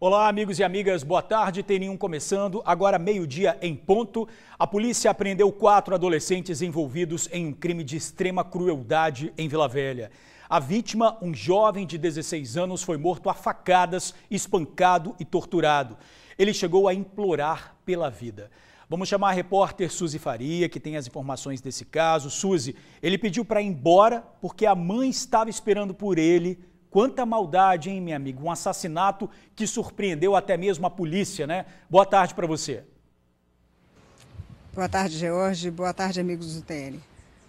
Olá, amigos e amigas, boa tarde. Tem nenhum começando. Agora, meio-dia em ponto. A polícia apreendeu quatro adolescentes envolvidos em um crime de extrema crueldade em Vila Velha. A vítima, um jovem de 16 anos, foi morto a facadas, espancado e torturado. Ele chegou a implorar pela vida. Vamos chamar a repórter Suzy Faria, que tem as informações desse caso. Suzy, ele pediu para ir embora porque a mãe estava esperando por ele Quanta maldade, hein, meu amigo? Um assassinato que surpreendeu até mesmo a polícia, né? Boa tarde para você. Boa tarde, George. Boa tarde, amigos do TN.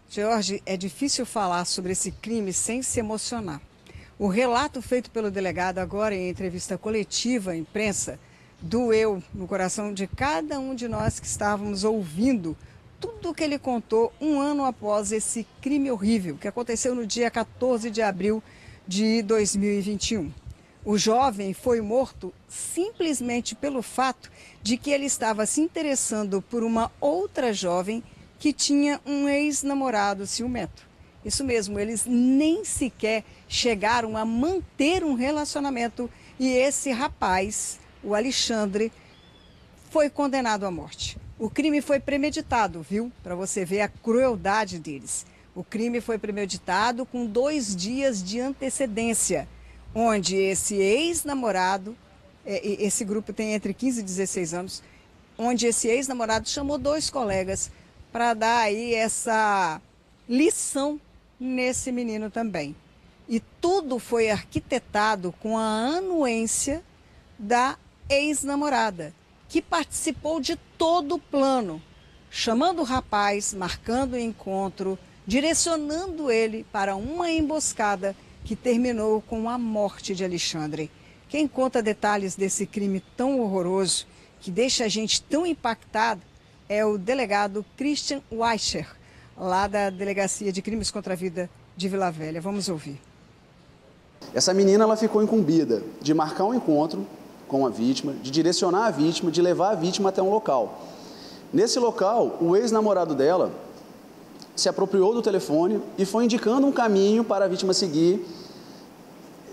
George, é difícil falar sobre esse crime sem se emocionar. O relato feito pelo delegado agora em entrevista coletiva à imprensa doeu no coração de cada um de nós que estávamos ouvindo tudo o que ele contou um ano após esse crime horrível que aconteceu no dia 14 de abril de 2021. O jovem foi morto simplesmente pelo fato de que ele estava se interessando por uma outra jovem que tinha um ex-namorado ciumento. Isso mesmo, eles nem sequer chegaram a manter um relacionamento e esse rapaz, o Alexandre, foi condenado à morte. O crime foi premeditado, viu? Para você ver a crueldade deles. O crime foi premeditado com dois dias de antecedência, onde esse ex-namorado, é, esse grupo tem entre 15 e 16 anos, onde esse ex-namorado chamou dois colegas para dar aí essa lição nesse menino também. E tudo foi arquitetado com a anuência da ex-namorada, que participou de todo o plano, chamando o rapaz, marcando o encontro, direcionando ele para uma emboscada que terminou com a morte de Alexandre. Quem conta detalhes desse crime tão horroroso, que deixa a gente tão impactado, é o delegado Christian Weischer, lá da Delegacia de Crimes contra a Vida de Vila Velha. Vamos ouvir. Essa menina ela ficou incumbida de marcar um encontro com a vítima, de direcionar a vítima, de levar a vítima até um local. Nesse local, o ex-namorado dela se apropriou do telefone e foi indicando um caminho para a vítima seguir,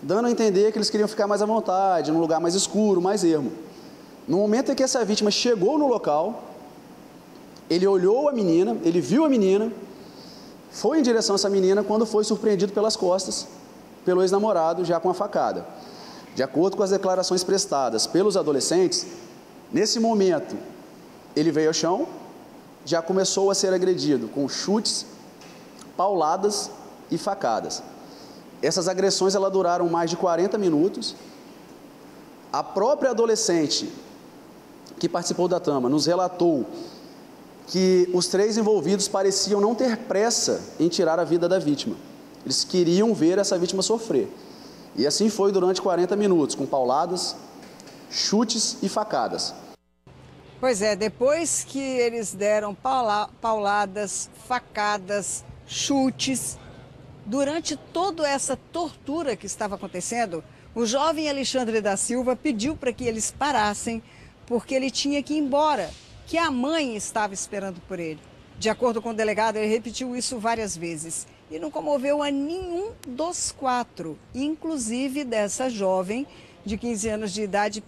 dando a entender que eles queriam ficar mais à vontade, num lugar mais escuro, mais ermo. No momento em que essa vítima chegou no local, ele olhou a menina, ele viu a menina, foi em direção a essa menina quando foi surpreendido pelas costas pelo ex-namorado já com a facada. De acordo com as declarações prestadas pelos adolescentes, nesse momento ele veio ao chão, já começou a ser agredido com chutes, pauladas e facadas. Essas agressões ela duraram mais de 40 minutos. A própria adolescente que participou da trama nos relatou que os três envolvidos pareciam não ter pressa em tirar a vida da vítima. Eles queriam ver essa vítima sofrer. E assim foi durante 40 minutos, com pauladas, chutes e facadas. Pois é, depois que eles deram pauladas, facadas, chutes, durante toda essa tortura que estava acontecendo, o jovem Alexandre da Silva pediu para que eles parassem, porque ele tinha que ir embora, que a mãe estava esperando por ele. De acordo com o delegado, ele repetiu isso várias vezes e não comoveu a nenhum dos quatro, inclusive dessa jovem de 15 anos de idade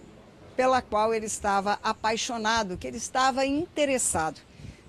pela qual ele estava apaixonado, que ele estava interessado.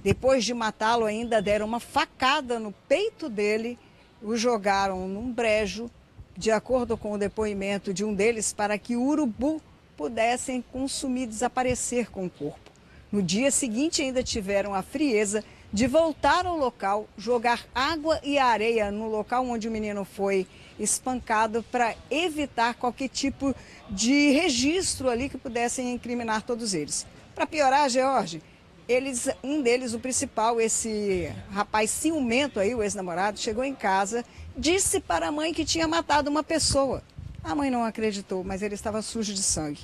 Depois de matá-lo, ainda deram uma facada no peito dele, o jogaram num brejo, de acordo com o depoimento de um deles, para que o urubu pudessem consumir, desaparecer com o corpo. No dia seguinte, ainda tiveram a frieza de voltar ao local, jogar água e areia no local onde o menino foi espancado para evitar qualquer tipo de registro ali que pudessem incriminar todos eles. Para piorar, George, eles, um deles, o principal, esse rapaz ciumento aí, o ex-namorado, chegou em casa, disse para a mãe que tinha matado uma pessoa. A mãe não acreditou, mas ele estava sujo de sangue.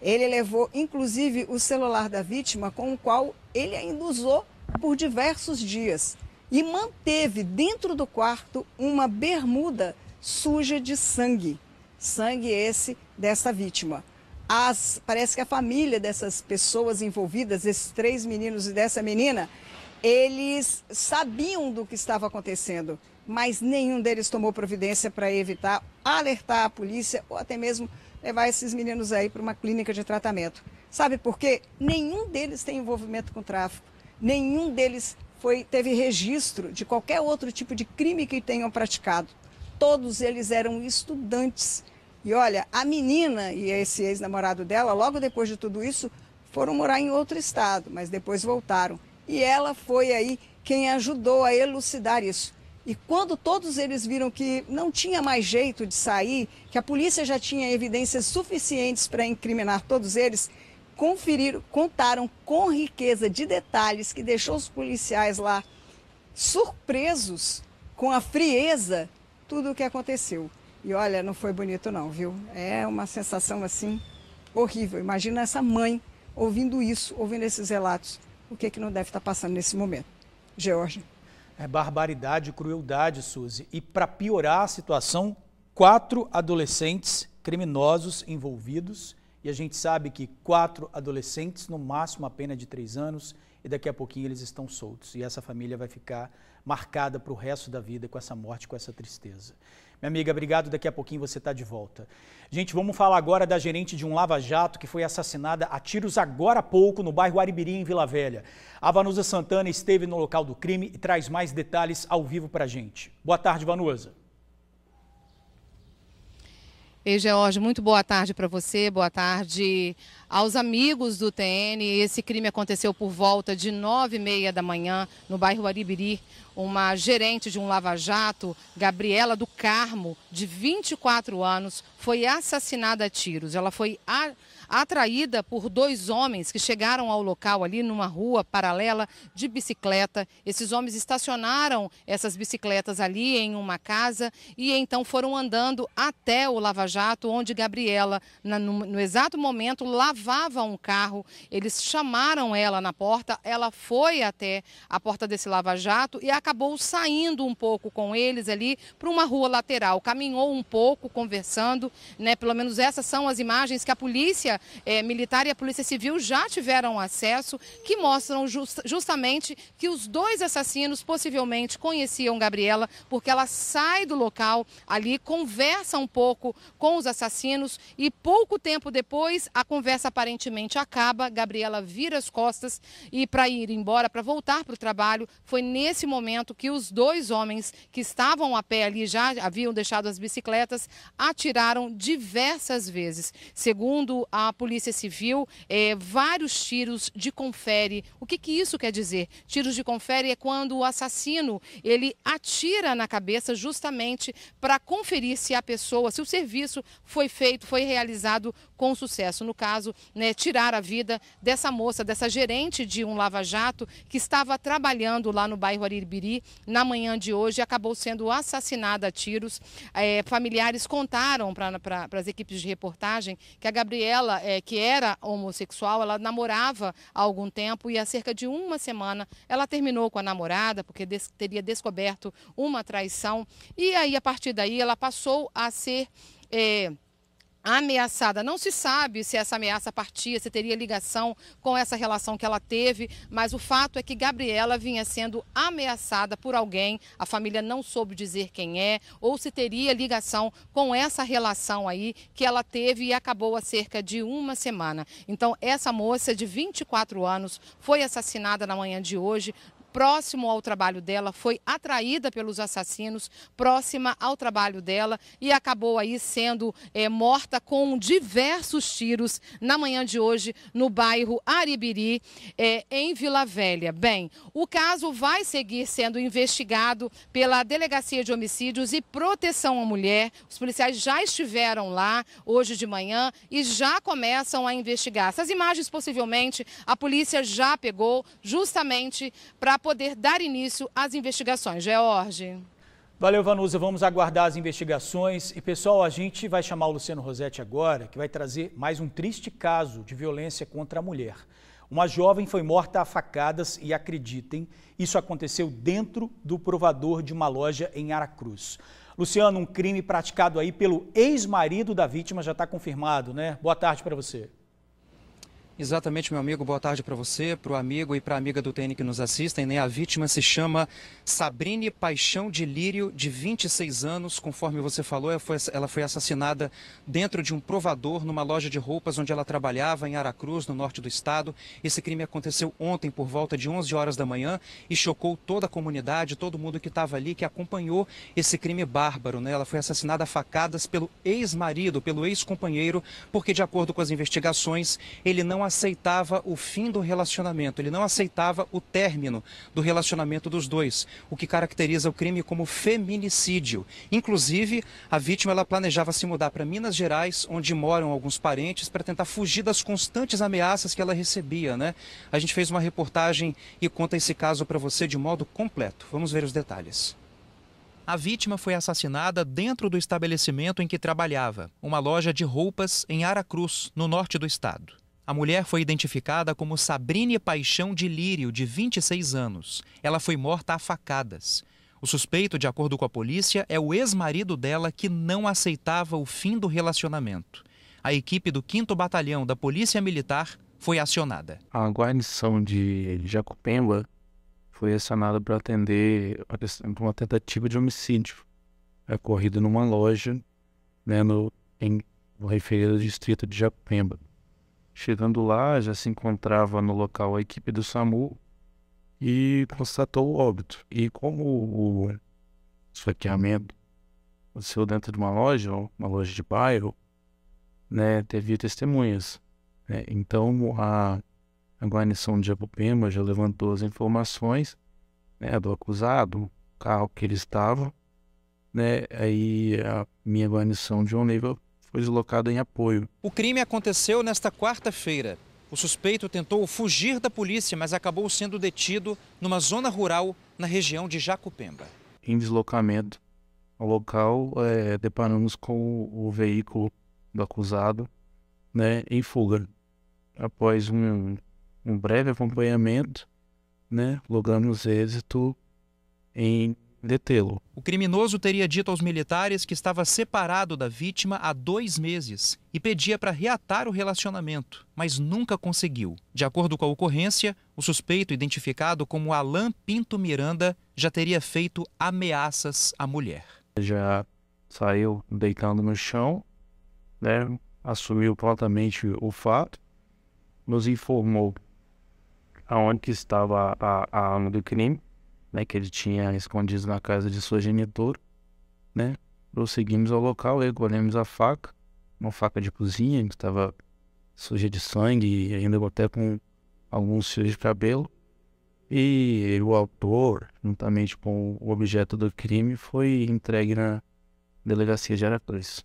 Ele levou, inclusive, o celular da vítima, com o qual ele ainda usou por diversos dias. E manteve dentro do quarto uma bermuda suja de sangue. Sangue esse dessa vítima. As, parece que a família dessas pessoas envolvidas, esses três meninos e dessa menina, eles sabiam do que estava acontecendo, mas nenhum deles tomou providência para evitar alertar a polícia ou até mesmo levar esses meninos aí para uma clínica de tratamento. Sabe por quê? Nenhum deles tem envolvimento com tráfico, nenhum deles foi, teve registro de qualquer outro tipo de crime que tenham praticado todos eles eram estudantes. E olha, a menina e esse ex-namorado dela, logo depois de tudo isso, foram morar em outro estado, mas depois voltaram. E ela foi aí quem ajudou a elucidar isso. E quando todos eles viram que não tinha mais jeito de sair, que a polícia já tinha evidências suficientes para incriminar todos eles, conferiram, contaram com riqueza de detalhes que deixou os policiais lá surpresos com a frieza tudo o que aconteceu. E olha, não foi bonito não, viu? É uma sensação assim horrível. Imagina essa mãe ouvindo isso, ouvindo esses relatos. O que, é que não deve estar passando nesse momento? George. É barbaridade, crueldade, Suzy. E para piorar a situação, quatro adolescentes criminosos envolvidos. E a gente sabe que quatro adolescentes, no máximo a pena de três anos, e daqui a pouquinho eles estão soltos. E essa família vai ficar marcada para o resto da vida com essa morte, com essa tristeza. Minha amiga, obrigado. Daqui a pouquinho você está de volta. Gente, vamos falar agora da gerente de um lava-jato que foi assassinada a tiros agora há pouco no bairro Aribiri, em Vila Velha. A Vanusa Santana esteve no local do crime e traz mais detalhes ao vivo para a gente. Boa tarde, Vanusa. Ei, George, muito boa tarde para você, boa tarde aos amigos do TN. Esse crime aconteceu por volta de nove e meia da manhã no bairro Aribiri. Uma gerente de um lava-jato, Gabriela do Carmo, de 24 anos, foi assassinada a tiros. Ela foi a atraída por dois homens que chegaram ao local ali numa rua paralela de bicicleta. Esses homens estacionaram essas bicicletas ali em uma casa e então foram andando até o Lava Jato, onde Gabriela, no, exato momento, lavava um carro. Eles chamaram ela na porta, ela foi até a porta desse Lava Jato e acabou saindo um pouco com eles ali para uma rua lateral. Caminhou um pouco conversando, né? Pelo menos essas são as imagens que a polícia eh, militar e a Polícia Civil já tiveram acesso, que mostram just, justamente que os dois assassinos possivelmente conheciam Gabriela, porque ela sai do local ali, conversa um pouco com os assassinos e pouco tempo depois a conversa aparentemente acaba, Gabriela vira as costas e para ir embora, para voltar para o trabalho, foi nesse momento que os dois homens que estavam a pé ali já haviam deixado as bicicletas, atiraram diversas vezes. Segundo a a Polícia Civil é, vários tiros de confere. O que, que isso quer dizer? Tiros de confere é quando o assassino ele atira na cabeça justamente para conferir se a pessoa, se o serviço foi feito, foi realizado com sucesso. No caso, né, tirar a vida dessa moça, dessa gerente de um lava-jato que estava trabalhando lá no bairro Ariribiri na manhã de hoje acabou sendo assassinada a tiros. É, familiares contaram para as equipes de reportagem que a Gabriela é, que era homossexual, ela namorava há algum tempo e há cerca de uma semana ela terminou com a namorada porque des teria descoberto uma traição e aí a partir daí ela passou a ser é, ameaçada. Não se sabe se essa ameaça partia, se teria ligação com essa relação que ela teve, mas o fato é que Gabriela vinha sendo ameaçada por alguém, a família não soube dizer quem é, ou se teria ligação com essa relação aí que ela teve e acabou há cerca de uma semana. Então, essa moça de 24 anos foi assassinada na manhã de hoje próximo ao trabalho dela, foi atraída pelos assassinos, próxima ao trabalho dela e acabou aí sendo é, morta com diversos tiros na manhã de hoje no bairro Aribiri, é, em Vila Velha. Bem, o caso vai seguir sendo investigado pela Delegacia de Homicídios e Proteção à Mulher. Os policiais já estiveram lá hoje de manhã e já começam a investigar. Essas imagens, possivelmente, a polícia já pegou justamente para para poder dar início às investigações. George. Valeu, Vanusa. Vamos aguardar as investigações. E, pessoal, a gente vai chamar o Luciano Rosetti agora, que vai trazer mais um triste caso de violência contra a mulher. Uma jovem foi morta a facadas e, acreditem, isso aconteceu dentro do provador de uma loja em Aracruz. Luciano, um crime praticado aí pelo ex-marido da vítima já está confirmado, né? Boa tarde para você. Exatamente, meu amigo. Boa tarde para você, para o amigo e para a amiga do TN que nos assistem. Né? A vítima se chama Sabrine Paixão de Lírio, de 26 anos. Conforme você falou, ela foi, assassinada dentro de um provador numa loja de roupas onde ela trabalhava em Aracruz, no norte do estado. Esse crime aconteceu ontem por volta de 11 horas da manhã e chocou toda a comunidade, todo mundo que estava ali, que acompanhou esse crime bárbaro. Né? Ela foi assassinada a facadas pelo ex-marido, pelo ex-companheiro, porque, de acordo com as investigações, ele não aceitava o fim do relacionamento, ele não aceitava o término do relacionamento dos dois, o que caracteriza o crime como feminicídio. Inclusive, a vítima ela planejava se mudar para Minas Gerais, onde moram alguns parentes, para tentar fugir das constantes ameaças que ela recebia, né? A gente fez uma reportagem e conta esse caso para você de modo completo. Vamos ver os detalhes. A vítima foi assassinada dentro do estabelecimento em que trabalhava, uma loja de roupas em Aracruz, no norte do estado. A mulher foi identificada como Sabrine Paixão de Lírio, de 26 anos. Ela foi morta a facadas. O suspeito, de acordo com a polícia, é o ex-marido dela que não aceitava o fim do relacionamento. A equipe do 5 Batalhão da Polícia Militar foi acionada. A guarnição de Jacupemba foi acionada para atender uma tentativa de homicídio ocorrida numa loja né, no, em, no referido distrito de Jacupemba. Chegando lá, já se encontrava no local a equipe do SAMU e constatou o óbito. E como o esfaqueamento aconteceu dentro de uma loja, uma loja de bairro, né, teve testemunhas. Né? Então a, a guarnição de Apopema já levantou as informações né, do acusado, o carro que ele estava. Né? Aí a minha guarnição de nível foi deslocado em apoio. O crime aconteceu nesta quarta-feira. O suspeito tentou fugir da polícia, mas acabou sendo detido numa zona rural na região de Jacupemba. Em deslocamento ao local, é, deparamos com o veículo do acusado né, em fuga. Após um, um breve acompanhamento, né, logramos êxito em detê-lo. O criminoso teria dito aos militares que estava separado da vítima há dois meses e pedia para reatar o relacionamento, mas nunca conseguiu. De acordo com a ocorrência, o suspeito, identificado como Alain Pinto Miranda, já teria feito ameaças à mulher. Já saiu deitando no chão, né? assumiu prontamente o fato, nos informou aonde que estava a arma do crime né, que ele tinha escondido na casa de sua genitora, né? Prosseguimos ao local, recolhemos a faca, uma faca de cozinha que estava suja de sangue e ainda até com alguns fios de cabelo. E o autor, juntamente com o objeto do crime, foi entregue na delegacia de Aracruz.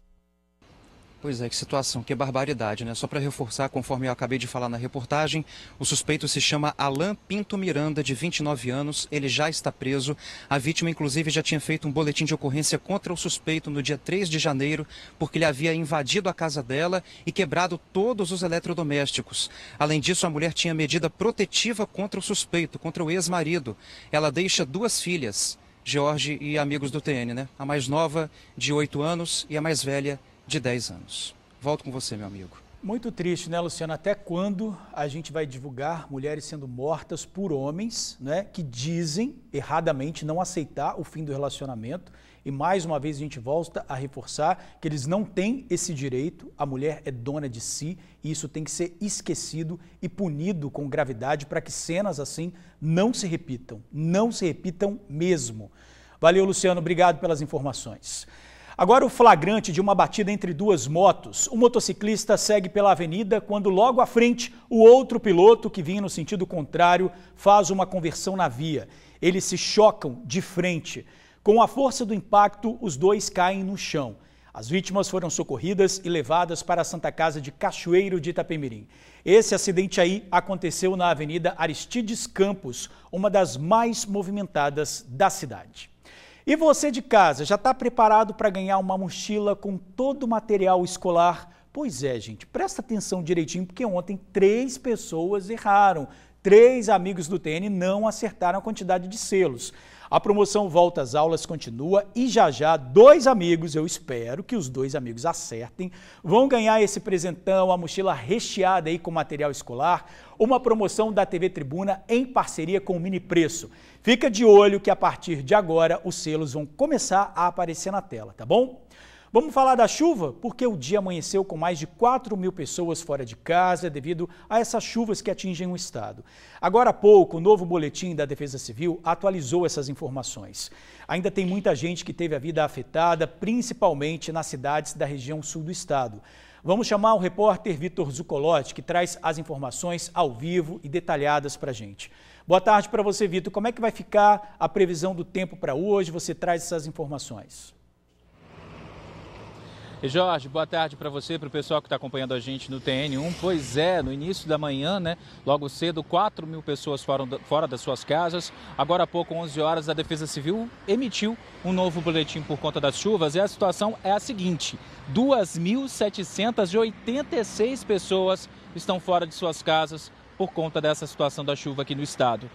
Pois é, que situação, que barbaridade, né? Só para reforçar, conforme eu acabei de falar na reportagem, o suspeito se chama Alain Pinto Miranda, de 29 anos. Ele já está preso. A vítima, inclusive, já tinha feito um boletim de ocorrência contra o suspeito no dia 3 de janeiro, porque ele havia invadido a casa dela e quebrado todos os eletrodomésticos. Além disso, a mulher tinha medida protetiva contra o suspeito, contra o ex-marido. Ela deixa duas filhas, George e amigos do TN, né? A mais nova, de 8 anos, e a mais velha, de 10 anos. Volto com você, meu amigo. Muito triste, né, Luciano? Até quando a gente vai divulgar mulheres sendo mortas por homens, né, que dizem erradamente não aceitar o fim do relacionamento? E mais uma vez a gente volta a reforçar que eles não têm esse direito, a mulher é dona de si e isso tem que ser esquecido e punido com gravidade para que cenas assim não se repitam, não se repitam mesmo. Valeu, Luciano, obrigado pelas informações. Agora, o flagrante de uma batida entre duas motos. O motociclista segue pela avenida quando, logo à frente, o outro piloto, que vinha no sentido contrário, faz uma conversão na via. Eles se chocam de frente. Com a força do impacto, os dois caem no chão. As vítimas foram socorridas e levadas para a Santa Casa de Cachoeiro de Itapemirim. Esse acidente aí aconteceu na Avenida Aristides Campos, uma das mais movimentadas da cidade. E você de casa, já está preparado para ganhar uma mochila com todo o material escolar? Pois é, gente, presta atenção direitinho, porque ontem três pessoas erraram. Três amigos do TN não acertaram a quantidade de selos. A promoção Volta às Aulas continua e já já dois amigos, eu espero que os dois amigos acertem, vão ganhar esse presentão, a mochila recheada aí com material escolar, uma promoção da TV Tribuna em parceria com o Mini Preço. Fica de olho que a partir de agora os selos vão começar a aparecer na tela, tá bom? Vamos falar da chuva? Porque o dia amanheceu com mais de 4 mil pessoas fora de casa devido a essas chuvas que atingem o estado. Agora há pouco, o novo boletim da Defesa Civil atualizou essas informações. Ainda tem muita gente que teve a vida afetada, principalmente nas cidades da região sul do estado. Vamos chamar o repórter Vitor Zucolotti, que traz as informações ao vivo e detalhadas para a gente. Boa tarde para você, Vitor. Como é que vai ficar a previsão do tempo para hoje? Você traz essas informações. Jorge, boa tarde para você, para o pessoal que está acompanhando a gente no TN1. Pois é, no início da manhã, né, logo cedo, 4 mil pessoas foram fora das suas casas. Agora há pouco, 11 horas, a Defesa Civil emitiu um novo boletim por conta das chuvas. E a situação é a seguinte: 2.786 pessoas estão fora de suas casas por conta dessa situação da chuva aqui no estado.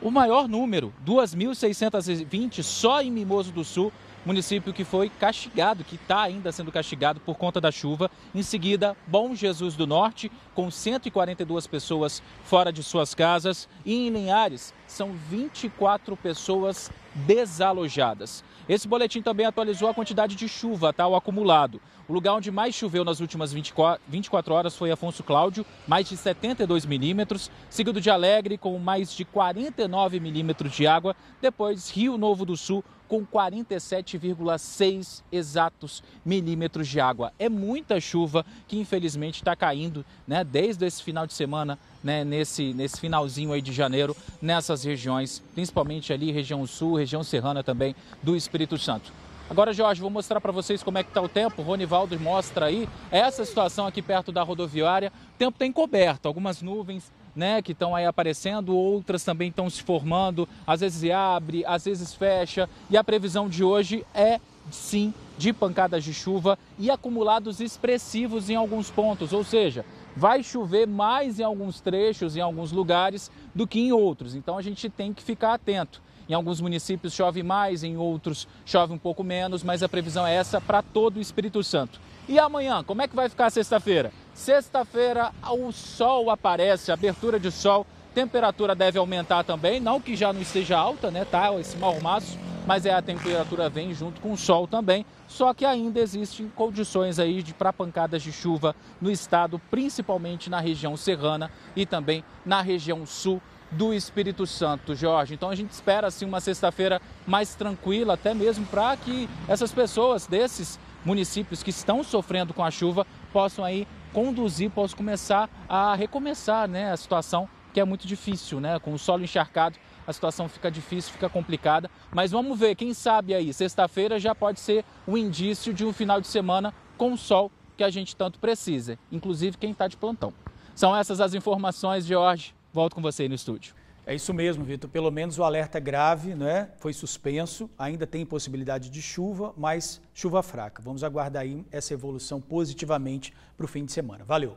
O maior número, 2.620, só em Mimoso do Sul, município que foi castigado, que está ainda sendo castigado por conta da chuva. Em seguida, Bom Jesus do Norte, com 142 pessoas fora de suas casas. E em Linhares, são 24 pessoas desalojadas. Esse boletim também atualizou a quantidade de chuva, tá? O acumulado. O lugar onde mais choveu nas últimas 24 horas foi Afonso Cláudio, mais de 72 milímetros, seguido de Alegre, com mais de 49 milímetros de água, depois Rio Novo do Sul, com 47,6 exatos milímetros de água. É muita chuva que infelizmente está caindo né, desde esse final de semana, né, nesse, nesse finalzinho aí de janeiro, nessas regiões, principalmente ali região sul, região serrana também do Espírito Santo. Agora, Jorge, vou mostrar para vocês como é que está o tempo. O Ronivaldo mostra aí essa situação aqui perto da rodoviária. O tempo tem coberto, algumas nuvens, né, que estão aí aparecendo, outras também estão se formando, às vezes abre, às vezes fecha, e a previsão de hoje é sim de pancadas de chuva e acumulados expressivos em alguns pontos, ou seja, vai chover mais em alguns trechos, em alguns lugares do que em outros. Então a gente tem que ficar atento. Em alguns municípios chove mais, em outros chove um pouco menos, mas a previsão é essa para todo o Espírito Santo. E amanhã, como é que vai ficar sexta-feira? Sexta-feira, o sol aparece, abertura de sol. Temperatura deve aumentar também, não que já não esteja alta, né? Tá esse mormaço, mas é a temperatura vem junto com o sol também. Só que ainda existem condições aí de para pancadas de chuva no estado, principalmente na região serrana e também na região sul do Espírito Santo, Jorge. Então a gente espera assim uma sexta-feira mais tranquila, até mesmo para que essas pessoas desses municípios que estão sofrendo com a chuva possam aí conduzir, posso começar a recomeçar né, a situação que é muito difícil, né? Com o solo encharcado, a situação fica difícil, fica complicada. Mas vamos ver, quem sabe aí, sexta-feira já pode ser um indício de um final de semana com sol que a gente tanto precisa, inclusive quem está de plantão. São essas as informações, Jorge. Volto com você aí no estúdio. É isso mesmo, Vitor. Pelo menos o alerta é grave né, foi suspenso. Ainda tem possibilidade de chuva, mas chuva fraca. Vamos aguardar aí essa evolução positivamente para o fim de semana. Valeu.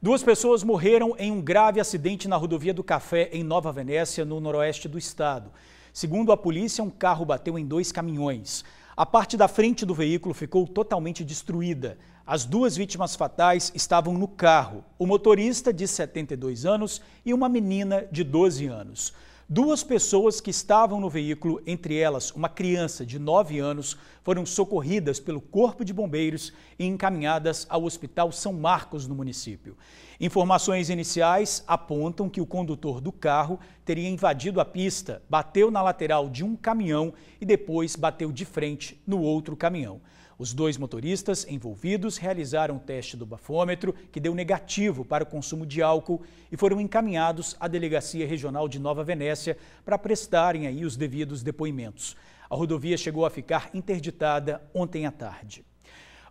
Duas pessoas morreram em um grave acidente na rodovia do Café, em Nova Venécia, no noroeste do estado. Segundo a polícia, um carro bateu em dois caminhões. A parte da frente do veículo ficou totalmente destruída. As duas vítimas fatais estavam no carro, o motorista de 72 anos e uma menina de 12 anos. Duas pessoas que estavam no veículo, entre elas uma criança de 9 anos, foram socorridas pelo Corpo de Bombeiros e encaminhadas ao Hospital São Marcos, no município. Informações iniciais apontam que o condutor do carro teria invadido a pista, bateu na lateral de um caminhão e depois bateu de frente no outro caminhão. Os dois motoristas envolvidos realizaram o teste do bafômetro, que deu negativo para o consumo de álcool, e foram encaminhados à Delegacia Regional de Nova Venécia para prestarem aí os devidos depoimentos. A rodovia chegou a ficar interditada ontem à tarde.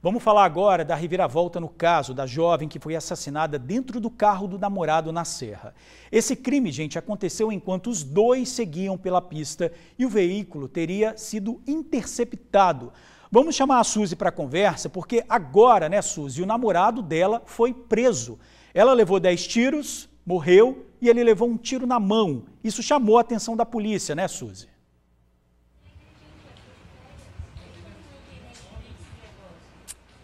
Vamos falar agora da reviravolta no caso da jovem que foi assassinada dentro do carro do namorado na Serra. Esse crime, gente, aconteceu enquanto os dois seguiam pela pista e o veículo teria sido interceptado. Vamos chamar a Suzy para conversa, porque agora, né, Suzy, o namorado dela foi preso. Ela levou 10 tiros, morreu e ele levou um tiro na mão. Isso chamou a atenção da polícia, né, Suzy?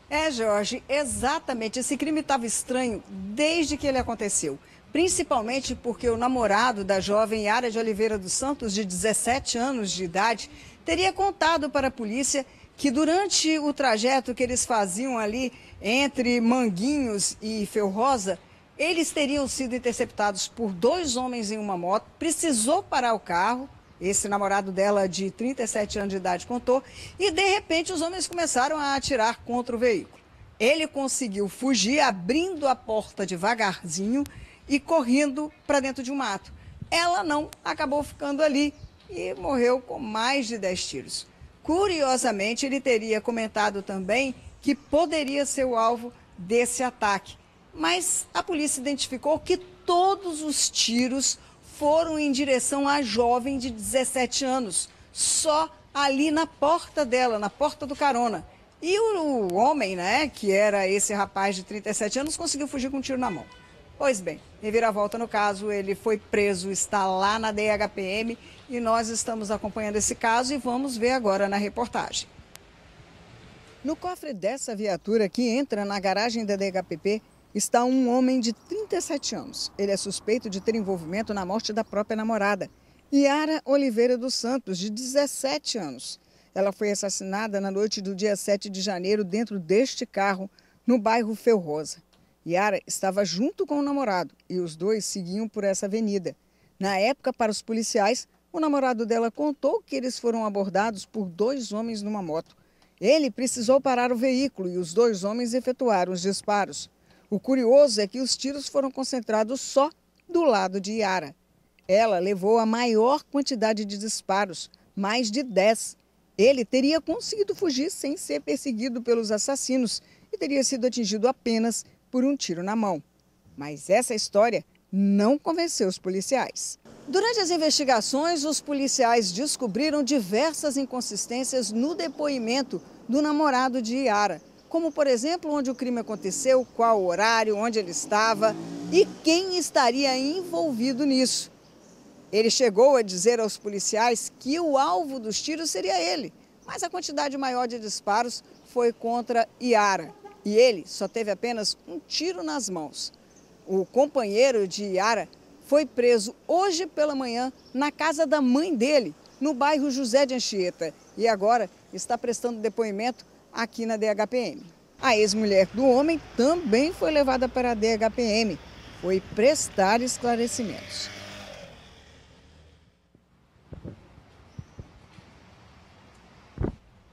É, Jorge, exatamente. Esse crime estava estranho desde que ele aconteceu. Principalmente porque o namorado da jovem Ara de Oliveira dos Santos, de 17 anos de idade, teria contado para a polícia que durante o trajeto que eles faziam ali entre Manguinhos e Ferrosa, eles teriam sido interceptados por dois homens em uma moto, precisou parar o carro, esse namorado dela de 37 anos de idade contou, e de repente os homens começaram a atirar contra o veículo. Ele conseguiu fugir abrindo a porta devagarzinho e correndo para dentro de um mato. Ela não acabou ficando ali e morreu com mais de 10 tiros. Curiosamente, ele teria comentado também que poderia ser o alvo desse ataque. Mas a polícia identificou que todos os tiros foram em direção à jovem de 17 anos, só ali na porta dela, na porta do carona. E o, homem, né, que era esse rapaz de 37 anos, conseguiu fugir com um tiro na mão. Pois bem, reviravolta no caso, ele foi preso, está lá na DHPM e nós estamos acompanhando esse caso e vamos ver agora na reportagem. No cofre dessa viatura que entra na garagem da DHPP está um homem de 37 anos. Ele é suspeito de ter envolvimento na morte da própria namorada, Yara Oliveira dos Santos, de 17 anos. Ela foi assassinada na noite do dia 7 de janeiro dentro deste carro, no bairro Felrosa. Yara estava junto com o namorado e os dois seguiam por essa avenida. Na época, para os policiais, o namorado dela contou que eles foram abordados por dois homens numa moto. Ele precisou parar o veículo e os dois homens efetuaram os disparos. O curioso é que os tiros foram concentrados só do lado de Yara. Ela levou a maior quantidade de disparos, mais de 10. Ele teria conseguido fugir sem ser perseguido pelos assassinos e teria sido atingido apenas por um tiro na mão. Mas essa história não convenceu os policiais. Durante as investigações, os policiais descobriram diversas inconsistências no depoimento do namorado de Yara, como, por exemplo, onde o crime aconteceu, qual horário, onde ele estava e quem estaria envolvido nisso. Ele chegou a dizer aos policiais que o alvo dos tiros seria ele, mas a quantidade maior de disparos foi contra Yara e ele só teve apenas um tiro nas mãos. O companheiro de Yara foi preso hoje pela manhã na casa da mãe dele, no bairro José de Anchieta, e agora está prestando depoimento aqui na DHPM. A ex-mulher do homem também foi levada para a DHPM, foi prestar esclarecimentos.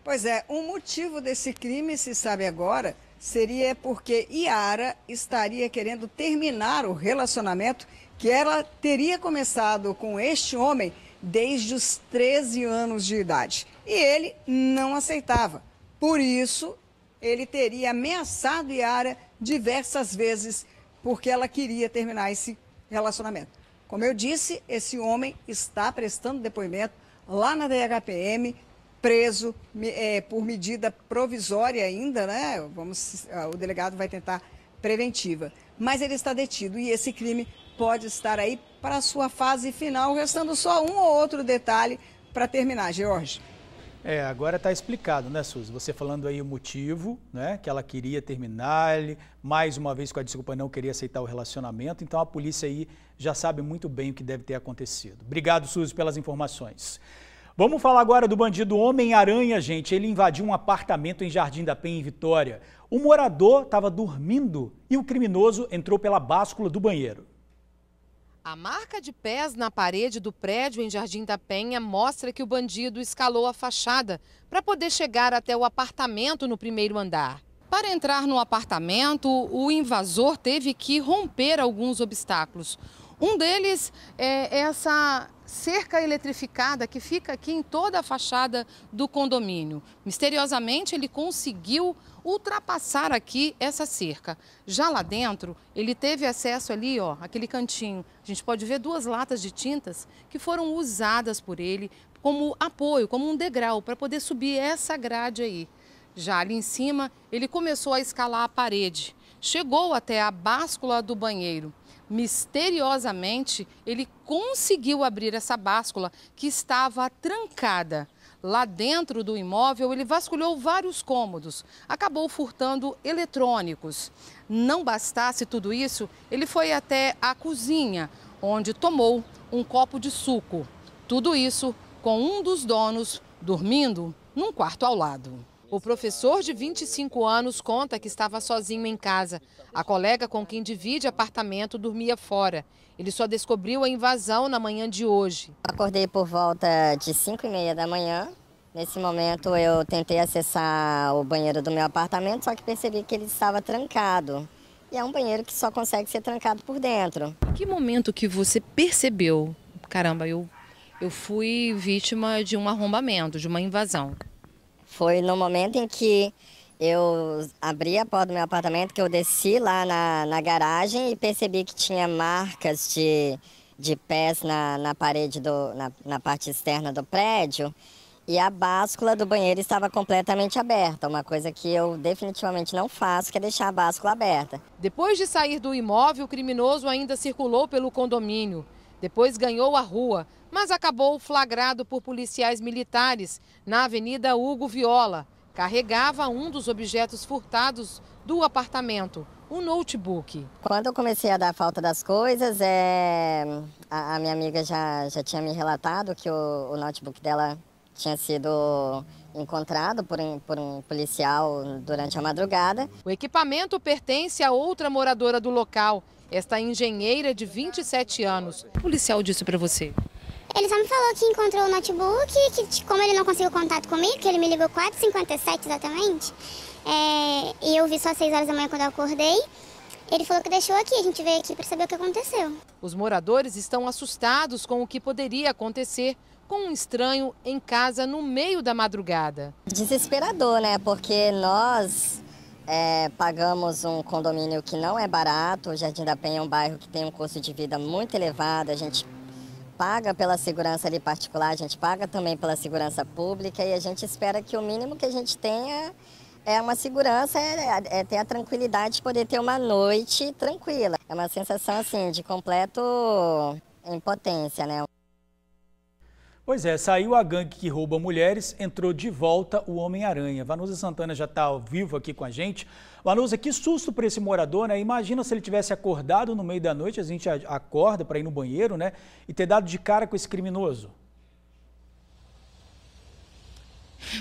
Pois é, o um motivo desse crime se sabe agora seria porque Iara estaria querendo terminar o relacionamento que ela teria começado com este homem desde os 13 anos de idade. E ele não aceitava. Por isso, ele teria ameaçado Iara diversas vezes porque ela queria terminar esse relacionamento. Como eu disse, esse homem está prestando depoimento lá na DHPM preso é, por medida provisória ainda, né? Vamos, o delegado vai tentar preventiva. Mas ele está detido e esse crime pode estar aí para a sua fase final, restando só um ou outro detalhe para terminar, George. É, agora está explicado, né, Suzy? Você falando aí o motivo, né? Que ela queria terminar, ele, mais uma vez com a desculpa não queria aceitar o relacionamento, então a polícia aí já sabe muito bem o que deve ter acontecido. Obrigado, Suzy, pelas informações. Vamos falar agora do bandido Homem-Aranha, gente. Ele invadiu um apartamento em Jardim da Penha, em Vitória. O morador estava dormindo e o criminoso entrou pela báscula do banheiro. A marca de pés na parede do prédio em Jardim da Penha mostra que o bandido escalou a fachada para poder chegar até o apartamento no primeiro andar. Para entrar no apartamento, o invasor teve que romper alguns obstáculos. Um deles é essa cerca eletrificada que fica aqui em toda a fachada do condomínio. Misteriosamente, ele conseguiu ultrapassar aqui essa cerca. Já lá dentro, ele teve acesso ali, ó, aquele cantinho. A gente pode ver duas latas de tintas que foram usadas por ele como apoio, como um degrau para poder subir essa grade aí. Já ali em cima, ele começou a escalar a parede. Chegou até a báscula do banheiro. Misteriosamente, ele conseguiu abrir essa báscula que estava trancada. Lá dentro do imóvel, ele vasculhou vários cômodos, acabou furtando eletrônicos. Não bastasse tudo isso, ele foi até a cozinha, onde tomou um copo de suco. Tudo isso com um dos donos dormindo num quarto ao lado. O professor de 25 anos conta que estava sozinho em casa. A colega com quem divide apartamento dormia fora. Ele só descobriu a invasão na manhã de hoje. Acordei por volta de 5 e meia da manhã. Nesse momento eu tentei acessar o banheiro do meu apartamento, só que percebi que ele estava trancado. E é um banheiro que só consegue ser trancado por dentro. Que momento que você percebeu? Caramba, eu, eu fui vítima de um arrombamento, de uma invasão. Foi no momento em que eu abri a porta do meu apartamento, que eu desci lá na, na garagem e percebi que tinha marcas de, de pés na, na parede, do, na, na parte externa do prédio. E a báscula do banheiro estava completamente aberta, uma coisa que eu definitivamente não faço, que é deixar a báscula aberta. Depois de sair do imóvel, o criminoso ainda circulou pelo condomínio. Depois ganhou a rua, mas acabou flagrado por policiais militares na Avenida Hugo Viola. Carregava um dos objetos furtados do apartamento, um notebook. Quando eu comecei a dar falta das coisas, é... a, a minha amiga já, já tinha me relatado que o, o notebook dela tinha sido encontrado por um, por um, policial durante a madrugada. O equipamento pertence a outra moradora do local esta engenheira de 27 anos. O policial disse para você? Ele só me falou que encontrou o notebook, que como ele não conseguiu contato comigo, que ele me ligou 4h57 exatamente, é, e eu vi só 6 horas da manhã quando eu acordei, ele falou que deixou aqui, a gente veio aqui para saber o que aconteceu. Os moradores estão assustados com o que poderia acontecer com um estranho em casa no meio da madrugada. Desesperador, né? Porque nós é, pagamos um condomínio que não é barato. O Jardim da Penha é um bairro que tem um custo de vida muito elevado. A gente paga pela segurança ali particular, a gente paga também pela segurança pública e a gente espera que o mínimo que a gente tenha é uma segurança, é, é, é ter a tranquilidade de poder ter uma noite tranquila. É uma sensação assim de completo impotência, né? Pois é, saiu a gangue que rouba mulheres, entrou de volta o Homem-Aranha. Vanusa Santana já está ao vivo aqui com a gente. Vanusa, que susto para esse morador, né? Imagina se ele tivesse acordado no meio da noite, a gente acorda para ir no banheiro, né? E ter dado de cara com esse criminoso.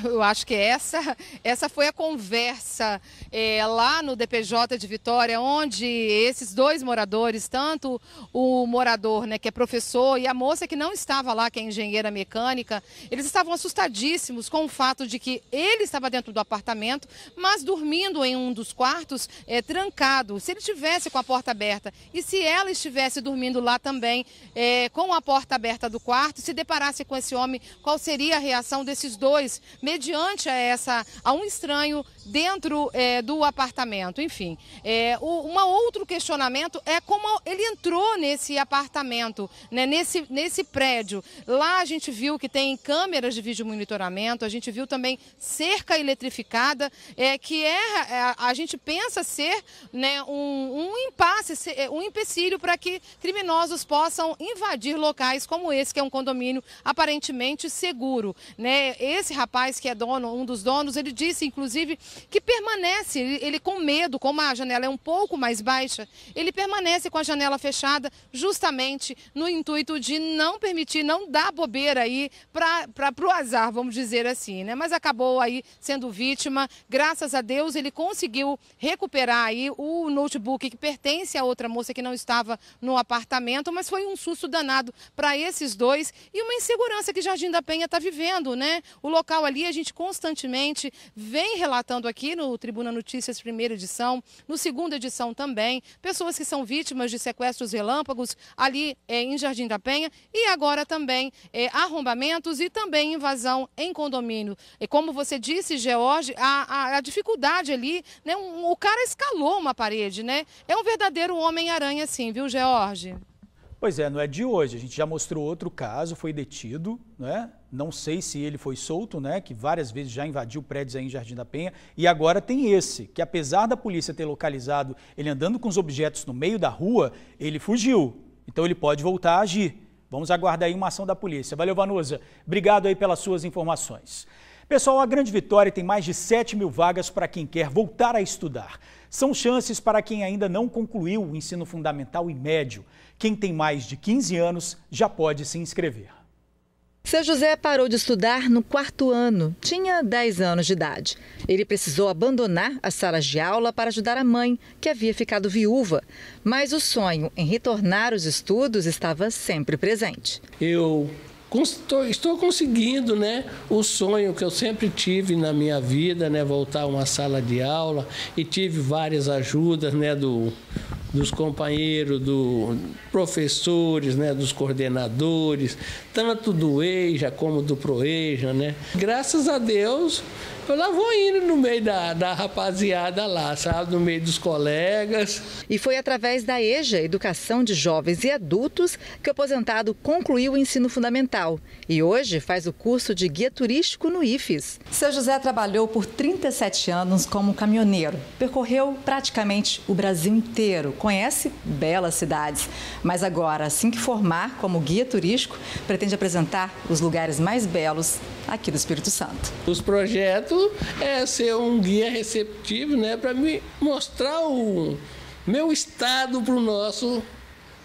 Eu acho que essa, essa foi a conversa é, lá no DPJ de Vitória, onde esses dois moradores, tanto o morador né, que é professor e a moça que não estava lá, que é engenheira mecânica, eles estavam assustadíssimos com o fato de que ele estava dentro do apartamento, mas dormindo em um dos quartos é, trancado. Se ele tivesse com a porta aberta e se ela estivesse dormindo lá também é, com a porta aberta do quarto, se deparasse com esse homem, qual seria a reação desses dois mediante a essa a um estranho dentro é, do apartamento. Enfim, é, o, uma outro questionamento é como ele entrou nesse apartamento, né, nesse, nesse prédio. Lá a gente viu que tem câmeras de vídeo monitoramento, a gente viu também cerca eletrificada, é, que é, é a gente pensa ser né, um, um impasse, é, um empecilho para que criminosos possam invadir locais como esse, que é um condomínio aparentemente seguro. Né? Esse rapaz que é dono, um dos donos, ele disse, inclusive, que permanece, ele, com medo, como a janela é um pouco mais baixa, ele permanece com a janela fechada justamente no intuito de não permitir, não dar bobeira aí para o azar, vamos dizer assim, né? Mas acabou aí sendo vítima. Graças a Deus ele conseguiu recuperar aí o notebook que pertence a outra moça que não estava no apartamento, mas foi um susto danado para esses dois e uma insegurança que Jardim da Penha está vivendo, né? O local ali a gente constantemente vem relatando aqui no Tribuna Notícias, primeira edição, no segunda edição também, pessoas que são vítimas de sequestros relâmpagos ali é, em Jardim da Penha e agora também é, arrombamentos e também invasão em condomínio. E como você disse, George, a, a, a dificuldade ali, né, um, o cara escalou uma parede, né? É um verdadeiro Homem-Aranha, sim, viu, George? Pois é, não é de hoje. A gente já mostrou outro caso, foi detido, né? não sei se ele foi solto, né, que várias vezes já invadiu prédios aí em Jardim da Penha, e agora tem esse, que apesar da polícia ter localizado ele andando com os objetos no meio da rua, ele fugiu. Então ele pode voltar a agir. Vamos aguardar aí uma ação da polícia. Valeu, Vanusa. Obrigado aí pelas suas informações. Pessoal, a Grande Vitória tem mais de 7 mil vagas para quem quer voltar a estudar. São chances para quem ainda não concluiu o ensino fundamental e médio. Quem tem mais de 15 anos já pode se inscrever. Seu José parou de estudar no quarto ano, tinha 10 anos de idade. Ele precisou abandonar as salas de aula para ajudar a mãe, que havia ficado viúva. Mas o sonho em retornar aos estudos estava sempre presente. Eu estou conseguindo, né, o sonho que eu sempre tive na minha vida, né, voltar a uma sala de aula e tive várias ajudas, né, do dos companheiros, dos professores, né, dos coordenadores, tanto do EJA como do ProEJA, né? Graças a Deus, eu então, lá vou indo no meio da, da rapaziada lá, sabe? No meio dos colegas. E foi através da EJA, Educação de Jovens e Adultos, que o aposentado concluiu o ensino fundamental. E hoje faz o curso de guia turístico no IFES. Seu José trabalhou por 37 anos como caminhoneiro. Percorreu praticamente o Brasil inteiro. Conhece belas cidades. Mas agora, assim que formar como guia turístico, pretende apresentar os lugares mais belos aqui do Espírito Santo. Os projetos é, ser um guia receptivo, né, para me mostrar o meu estado para o nosso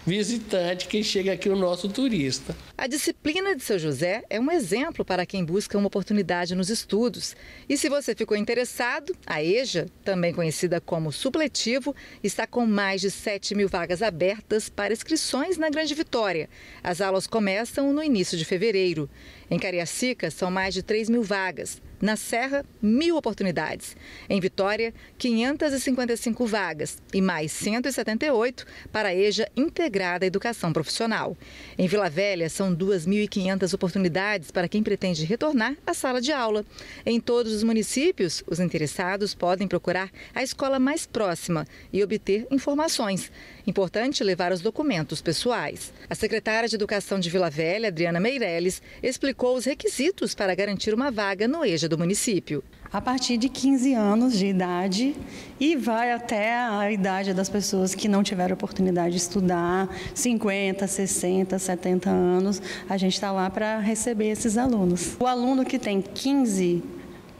visitante, quem chega aqui, o nosso turista. A disciplina de seu José é um exemplo para quem busca uma oportunidade nos estudos. E se você ficou interessado, a EJA, também conhecida como supletivo, está com mais de 7 mil vagas abertas para inscrições na Grande Vitória. As aulas começam no início de fevereiro. Em Cariacica, são mais de 3 mil vagas. Na Serra, mil oportunidades. Em Vitória, 555 vagas e mais 178 para a EJA Integrada Educação Profissional. Em Vila Velha, são 2.500 oportunidades para quem pretende retornar à sala de aula. Em todos os municípios, os interessados podem procurar a escola mais próxima e obter informações. Importante levar os documentos pessoais. A secretária de Educação de Vila Velha, Adriana Meirelles, explicou os requisitos para garantir uma vaga no EJA do município. A partir de 15 anos de idade e vai até a idade das pessoas que não tiveram oportunidade de estudar, 50, 60, 70 anos, a gente está lá para receber esses alunos. O aluno que tem 15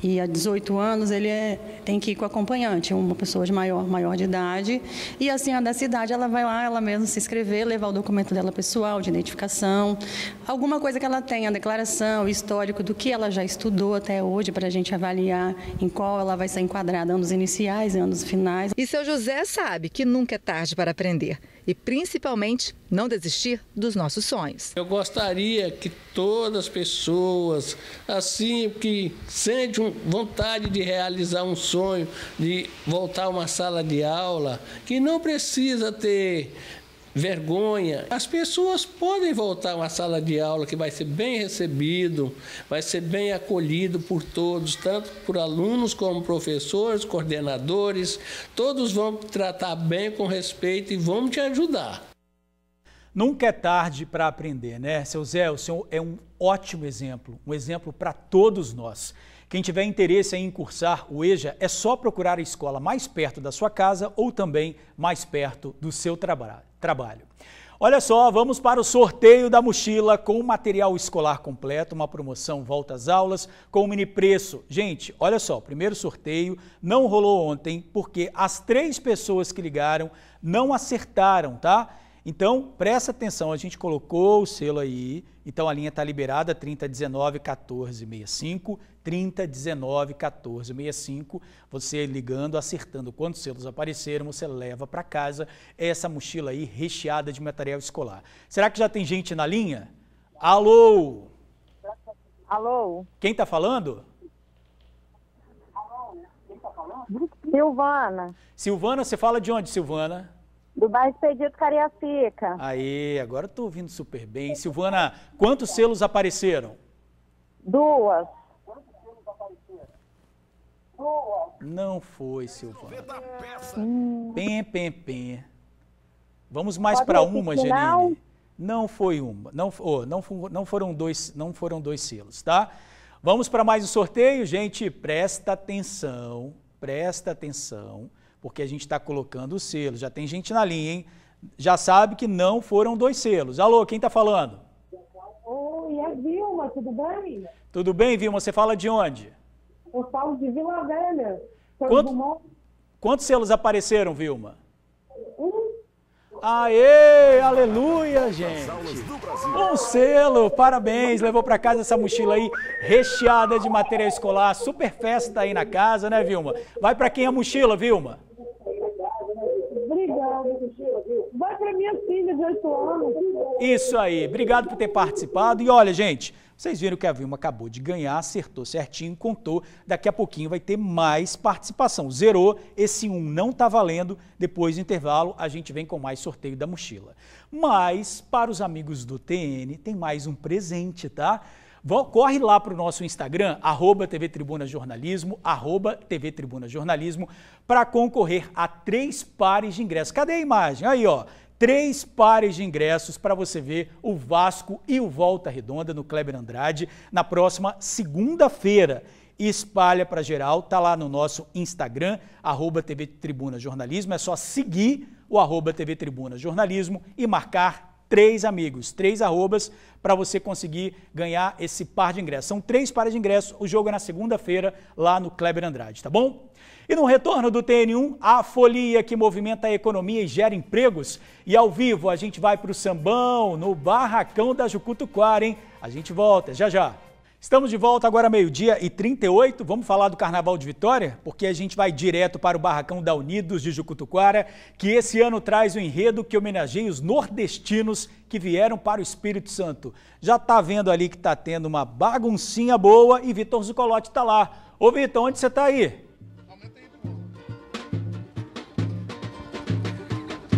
e a 18 anos ele é, tem que ir com acompanhante, uma pessoa de maior, maior de idade. E assim, a da cidade, ela vai lá, ela mesma se inscrever, levar o documento dela pessoal, de identificação, alguma coisa que ela tenha, a declaração, o histórico do que ela já estudou até hoje, para a gente avaliar em qual ela vai ser enquadrada, anos iniciais, e anos finais. E seu José sabe que nunca é tarde para aprender e principalmente não desistir dos nossos sonhos. Eu gostaria que todas as pessoas, assim que sente vontade de realizar um sonho, de voltar a uma sala de aula, que não precisa ter vergonha. As pessoas podem voltar a uma sala de aula que vai ser bem recebido, vai ser bem acolhido por todos, tanto por alunos como professores, coordenadores. Todos vão te tratar bem, com respeito e vão te ajudar. Nunca é tarde para aprender, né? Seu Zé, o senhor é um ótimo exemplo, um exemplo para todos nós. Quem tiver interesse em cursar o EJA é só procurar a escola mais perto da sua casa ou também mais perto do seu traba trabalho. Olha só, vamos para o sorteio da mochila com material escolar completo, uma promoção volta às aulas com um mini preço. Gente, olha só, primeiro sorteio não rolou ontem porque as três pessoas que ligaram não acertaram, tá? Então, presta atenção, a gente colocou o selo aí, então a linha está liberada 3019 1465, 3019 1465. Você ligando, acertando quantos selos apareceram, você leva para casa essa mochila aí recheada de material escolar. Será que já tem gente na linha? Alô? Alô? Quem está falando? Alô? Quem falando? Silvana. Silvana, você fala de onde, Silvana? Do bairro Pedido Cariacica. Aí, agora estou ouvindo super bem. Silvana, quantos selos apareceram? Duas. Não foi, Silvana. Hum. Pem, pem, pem. Vamos mais para uma, Janine. Não? não foi uma. Não, oh, não, não, foram dois, não foram dois selos, tá? Vamos para mais um sorteio, gente. Presta atenção, presta atenção porque a gente está colocando o selo. Já tem gente na linha, hein? Já sabe que não foram dois selos. Alô, quem está falando? Oi, é Vilma, tudo bem? Tudo bem, Vilma? Você fala de onde? Eu falo de Vila Velha. Quanto, quantos selos apareceram, Vilma? Um. Aê, aleluia, gente! Um selo, parabéns! Levou para casa essa mochila aí recheada de material escolar, super festa aí na casa, né, Vilma? Vai para quem é a mochila, Vilma? Vai para minha filha anos. Isso aí. Obrigado por ter participado. E olha, gente, vocês viram que a Vilma acabou de ganhar, acertou certinho, contou. Daqui a pouquinho vai ter mais participação. Zerou, esse um não está valendo. Depois do intervalo, a gente vem com mais sorteio da mochila. Mas, para os amigos do TN, tem mais um presente, tá? Corre lá para o nosso Instagram, arroba TV Tribuna Jornalismo, arroba TV Tribuna Jornalismo, para concorrer a três pares de ingressos. Cadê a imagem? Aí, ó três pares de ingressos para você ver o Vasco e o Volta Redonda no Kleber Andrade na próxima segunda-feira. Espalha para geral, tá lá no nosso Instagram, arroba TV Tribuna Jornalismo. É só seguir o arroba TV Tribuna Jornalismo e marcar três amigos, três arrobas para você conseguir ganhar esse par de ingressos. São três pares de ingressos, o jogo é na segunda-feira lá no Kleber Andrade, tá bom? E no retorno do TN1, a folia que movimenta a economia e gera empregos. E ao vivo a gente vai para o Sambão, no Barracão da Jucutuquara, hein? A gente volta, já já. Estamos de volta agora meio-dia e 38. Vamos falar do Carnaval de Vitória? Porque a gente vai direto para o Barracão da Unidos de Jucutuquara, que esse ano traz o um enredo que homenageia os nordestinos que vieram para o Espírito Santo. Já tá vendo ali que tá tendo uma baguncinha boa e Vitor Zucolotti está lá. Ô Vitor, onde você está aí?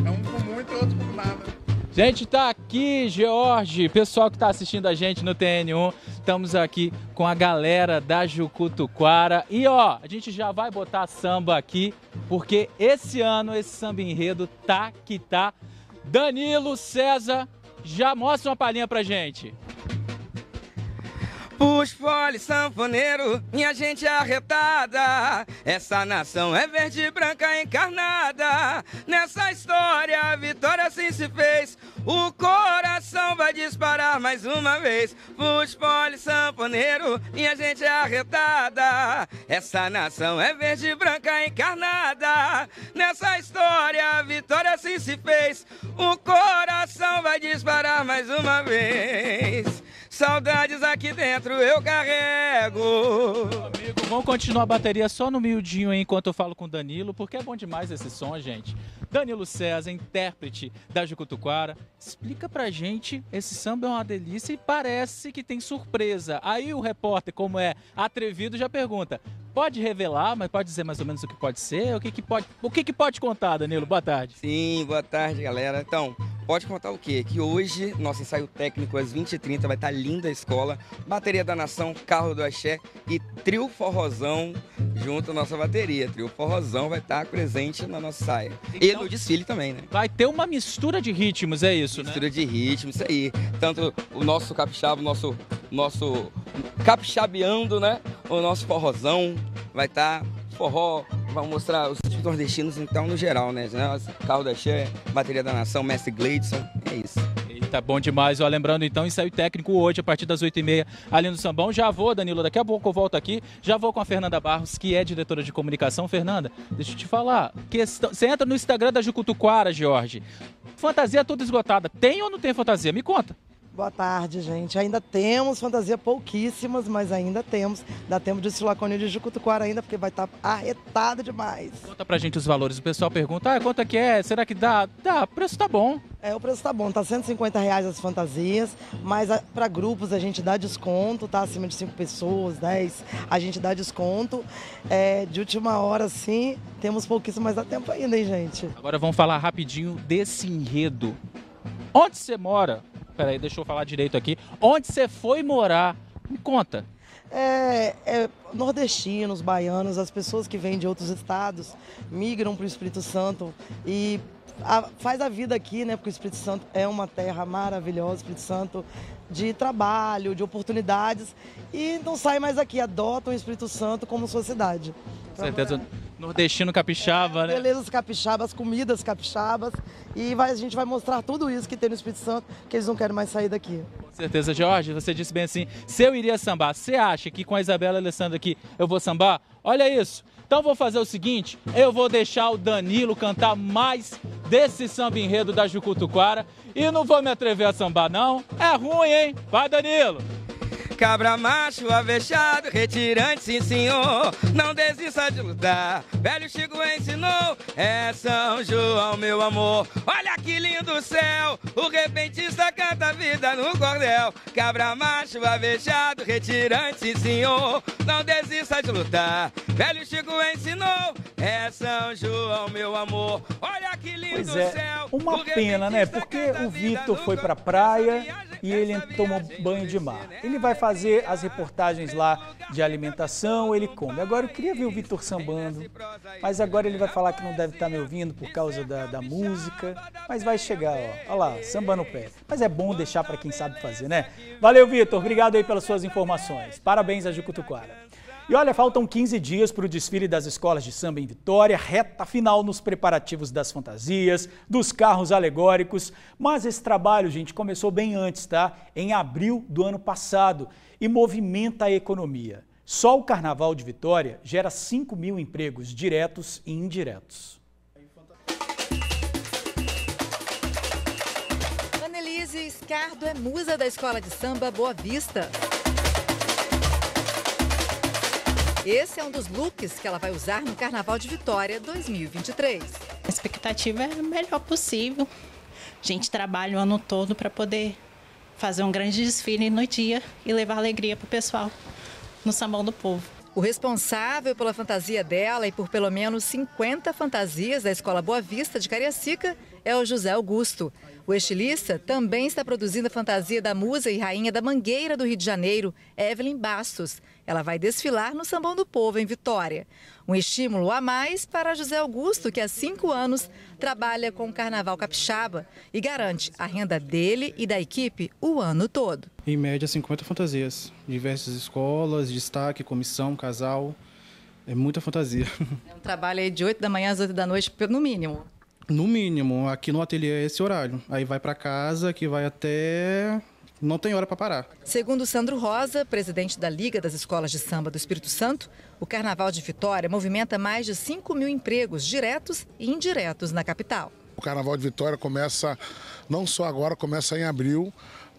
É um com muito e outro com nada. Gente, tá aqui, George, pessoal que tá assistindo a gente no TN1. Estamos aqui com a galera da Jucutuquara. E ó, a gente já vai botar samba aqui, porque esse ano esse samba enredo tá que tá. Danilo César, já mostra uma palhinha pra gente. Os fole sanfoneiro, minha gente arretada. Essa nação é verde e branca encarnada. Nessa história, a vitória assim se fez. O coração vai disparar mais uma vez. Os fole sanfoneiro, minha gente arretada. Essa nação é verde e branca encarnada. Nessa história, a vitória assim se fez. O coração vai disparar mais uma vez. Saudades aqui dentro eu carrego. Amigo, vamos continuar a bateria só no miudinho enquanto eu falo com o Danilo, porque é bom demais esse som, gente. Danilo César, intérprete da Jucutuquara, explica pra gente, esse samba é uma delícia e parece que tem surpresa. Aí o repórter, como é atrevido, já pergunta: pode revelar, mas pode dizer mais ou menos o que pode ser, o que, que pode, o que, que pode contar, Danilo? Boa tarde. Sim, boa tarde, galera. Então, pode contar o quê? Que hoje nosso ensaio técnico às 20h30 vai estar linda a escola, bateria da nação, carro do axé e trio forrozão junto à nossa bateria. Trio forrozão vai estar presente na nossa saia. Então, e no desfile também, né? Vai ter uma mistura de ritmos, é isso, mistura né? Mistura de ritmos, isso aí. Tanto o nosso capixaba, o nosso nosso capixabeando, né? O nosso forrozão vai estar tá forró, vai mostrar os nordestinos então no geral, né? Carro da Xé, Bateria da Nação, Mestre Gleidson, é isso. Tá bom demais. Ó, lembrando então, ensaio é técnico hoje, a partir das 8h30, ali no Sambão. Já vou, Danilo, daqui a pouco eu volto aqui. Já vou com a Fernanda Barros, que é diretora de comunicação. Fernanda, deixa eu te falar. Questão... Você entra no Instagram da Jucutuquara, Jorge. Fantasia toda esgotada. Tem ou não tem fantasia? Me conta. Boa tarde, gente. Ainda temos fantasia pouquíssimas, mas ainda temos. Dá tempo de Silacone de Jucutuquara ainda, porque vai estar tá arretado demais. Conta pra gente os valores. O pessoal pergunta, ah, quanto é que é? Será que dá? Dá, o preço tá bom. É, o preço tá bom, tá 150 reais as fantasias, mas para grupos a gente dá desconto, tá? Acima de 5 pessoas, 10, a gente dá desconto. É, de última hora, sim. temos pouquíssimo, mas dá tempo ainda, hein, gente? Agora vamos falar rapidinho desse enredo. Onde você mora? peraí, deixa eu falar direito aqui. Onde você foi morar? Me conta. É, é, nordestinos, baianos, as pessoas que vêm de outros estados migram para o Espírito Santo e a, faz a vida aqui, né? Porque o Espírito Santo é uma terra maravilhosa, Espírito Santo de trabalho, de oportunidades e não sai mais aqui, adotam o Espírito Santo como sua cidade. Com certeza. Morar. Então, é Nordestino capixaba, é, né? Belezas capixabas, comidas capixabas. E vai, a gente vai mostrar tudo isso que tem no Espírito Santo, que eles não querem mais sair daqui. Com certeza, Jorge, você disse bem assim: se eu iria sambar, você acha que com a Isabela Alessandra aqui eu vou sambar? Olha isso. Então vou fazer o seguinte, eu vou deixar o Danilo cantar mais desse samba enredo da Jucutuquara e não vou me atrever a sambar não. É ruim, hein? Vai, Danilo. Cabra macho, avexado, retirante, sim senhor. Não desista de lutar, velho Chico ensinou. É São João, meu amor. Olha que lindo céu, o repentista canta a vida no cordel. Cabra macho, avexado, retirante, sim senhor. Não desista de lutar, velho Chico ensinou. É São João, meu amor. Olha que lindo pois é, céu. Uma pena, né? Porque o Vitor foi pra praia e ele tomou banho de mar. Ele vai fazer fazer as reportagens lá de alimentação, ele come. Agora eu queria ver o Vitor sambando, mas agora ele vai falar que não deve estar tá me ouvindo por causa da, da música, mas vai chegar, ó. Olha lá, samba no pé. Mas é bom deixar para quem sabe fazer, né? Valeu, Vitor. Obrigado aí pelas suas informações. Parabéns a Jucutuquara. E olha, faltam 15 dias para o desfile das escolas de samba em Vitória, reta final nos preparativos das fantasias, dos carros alegóricos. Mas esse trabalho, gente, começou bem antes, tá? Em abril do ano passado e movimenta a economia. Só o Carnaval de Vitória gera 5 mil empregos diretos e indiretos. Annelise Escardo é musa da escola de samba Boa Vista. Esse é um dos looks que ela vai usar no Carnaval de Vitória 2023. A expectativa é a melhor possível. A gente trabalha o ano todo para poder fazer um grande desfile no dia e levar alegria para o pessoal no Sambão do Povo. O responsável pela fantasia dela e por pelo menos 50 fantasias da Escola Boa Vista de Cariacica é o José Augusto. O estilista também está produzindo a fantasia da musa e rainha da Mangueira do Rio de Janeiro, Evelyn Bastos. Ela vai desfilar no Sambão do Povo, em Vitória. Um estímulo a mais para José Augusto, que há cinco anos trabalha com o Carnaval Capixaba e garante a renda dele e da equipe o ano todo. Em média, 50 fantasias. Diversas escolas, destaque, comissão, casal. É muita fantasia. É um trabalho de 8 da manhã às 8 da noite, no mínimo. No mínimo, aqui no ateliê é esse horário. Aí vai para casa, que vai até não tem hora para parar. Segundo Sandro Rosa, presidente da Liga das Escolas de Samba do Espírito Santo, o Carnaval de Vitória movimenta mais de 5 mil empregos diretos e indiretos na capital. O Carnaval de Vitória começa, não só agora, começa em abril,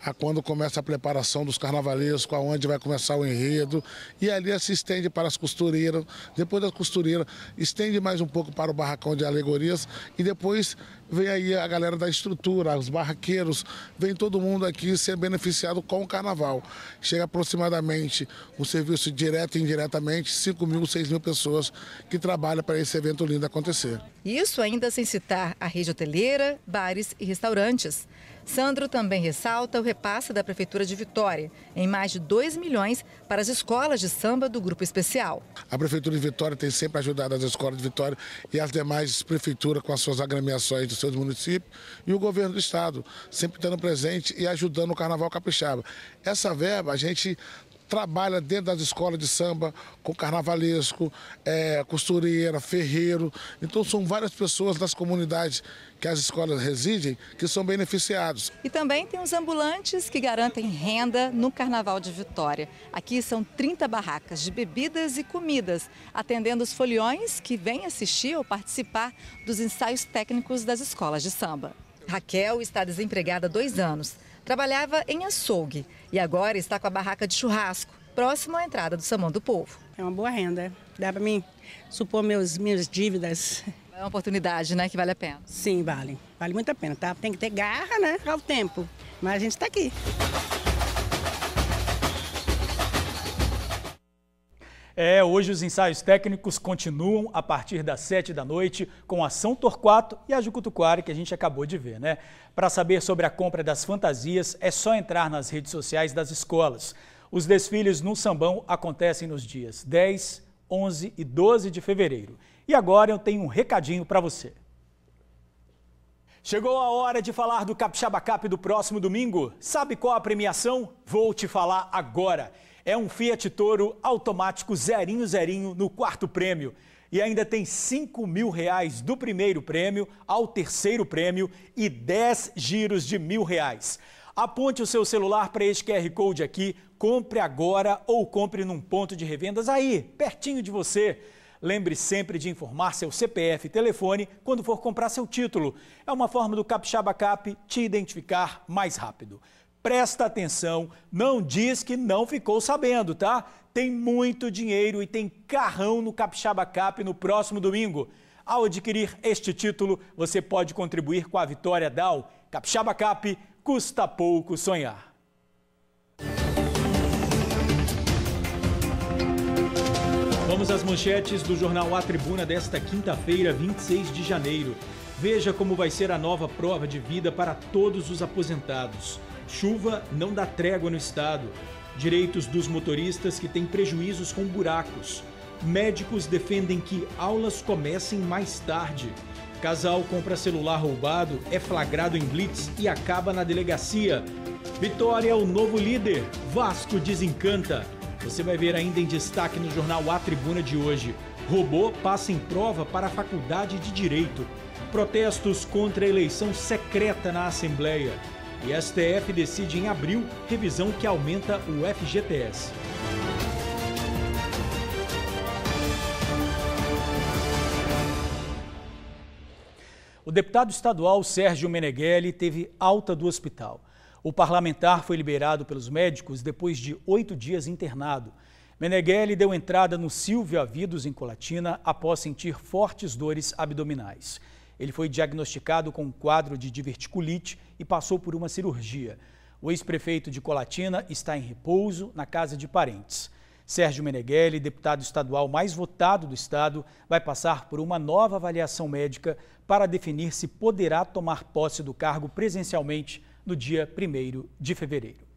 a quando começa a preparação dos carnavalescos, aonde vai começar o enredo. E ali se estende para as costureiras, depois das costureiras, estende mais um pouco para o barracão de alegorias e depois vem aí a galera da estrutura, os barraqueiros, vem todo mundo aqui ser beneficiado com o carnaval. Chega aproximadamente um serviço direto e indiretamente, 5 mil, 6 mil pessoas que trabalham para esse evento lindo acontecer. Isso ainda sem citar a rede hoteleira, bares e restaurantes. Sandro também ressalta o repasse da Prefeitura de Vitória, em mais de 2 milhões para as escolas de samba do Grupo Especial. A Prefeitura de Vitória tem sempre ajudado as escolas de Vitória e as demais prefeituras com as suas agremiações dos seus municípios e o governo do Estado, sempre estando presente e ajudando o Carnaval Capixaba. Essa verba a gente trabalha dentro das escolas de samba com carnavalesco, é, costureira, ferreiro. Então são várias pessoas das comunidades que as escolas residem que são beneficiados. E também tem os ambulantes que garantem renda no Carnaval de Vitória. Aqui são 30 barracas de bebidas e comidas, atendendo os foliões que vêm assistir ou participar dos ensaios técnicos das escolas de samba. Raquel está desempregada há dois anos. Trabalhava em açougue e agora está com a barraca de churrasco, próximo à entrada do Samão do Povo. É uma boa renda, dá para mim supor meus, minhas dívidas. É uma oportunidade, né, que vale a pena. Sim, vale. Vale muito a pena, tá? Tem que ter garra, né, ao tempo. Mas a gente está aqui. É, hoje os ensaios técnicos continuam a partir das 7 da noite com a São Torquato e a Jucutuquari que a gente acabou de ver, né? Para saber sobre a compra das fantasias é só entrar nas redes sociais das escolas. Os desfiles no Sambão acontecem nos dias 10, 11 e 12 de fevereiro. E agora eu tenho um recadinho para você. Chegou a hora de falar do Capixaba Cap do próximo domingo. Sabe qual a premiação? Vou te falar agora. É um Fiat Toro automático zerinho zerinho no quarto prêmio. E ainda tem 5 mil reais do primeiro prêmio ao terceiro prêmio e 10 giros de mil reais. Aponte o seu celular para este QR Code aqui, compre agora ou compre num ponto de revendas aí, pertinho de você. Lembre sempre de informar seu CPF e telefone quando for comprar seu título. É uma forma do Capixaba Cap te identificar mais rápido. Presta atenção, não diz que não ficou sabendo, tá? Tem muito dinheiro e tem carrão no Capixaba Cap no próximo domingo. Ao adquirir este título, você pode contribuir com a vitória da Capixaba Cap, custa pouco sonhar. Vamos às manchetes do jornal A Tribuna desta quinta-feira, 26 de janeiro. Veja como vai ser a nova prova de vida para todos os aposentados. Chuva não dá trégua no estado. Direitos dos motoristas que têm prejuízos com buracos. Médicos defendem que aulas comecem mais tarde. Casal compra celular roubado, é flagrado em blitz e acaba na delegacia. Vitória é o novo líder. Vasco desencanta. Você vai ver ainda em destaque no jornal A Tribuna de hoje. Robô passa em prova para a Faculdade de Direito. Protestos contra a eleição secreta na Assembleia. E STF decide em abril revisão que aumenta o FGTS. O deputado estadual Sérgio Meneghelli teve alta do hospital. O parlamentar foi liberado pelos médicos depois de oito dias internado. Meneghelli deu entrada no Silvio Avidos, em Colatina, após sentir fortes dores abdominais. Ele foi diagnosticado com um quadro de diverticulite e passou por uma cirurgia. O ex-prefeito de Colatina está em repouso na casa de parentes. Sérgio Meneghelli, deputado estadual mais votado do estado, vai passar por uma nova avaliação médica para definir se poderá tomar posse do cargo presencialmente no dia 1 de fevereiro.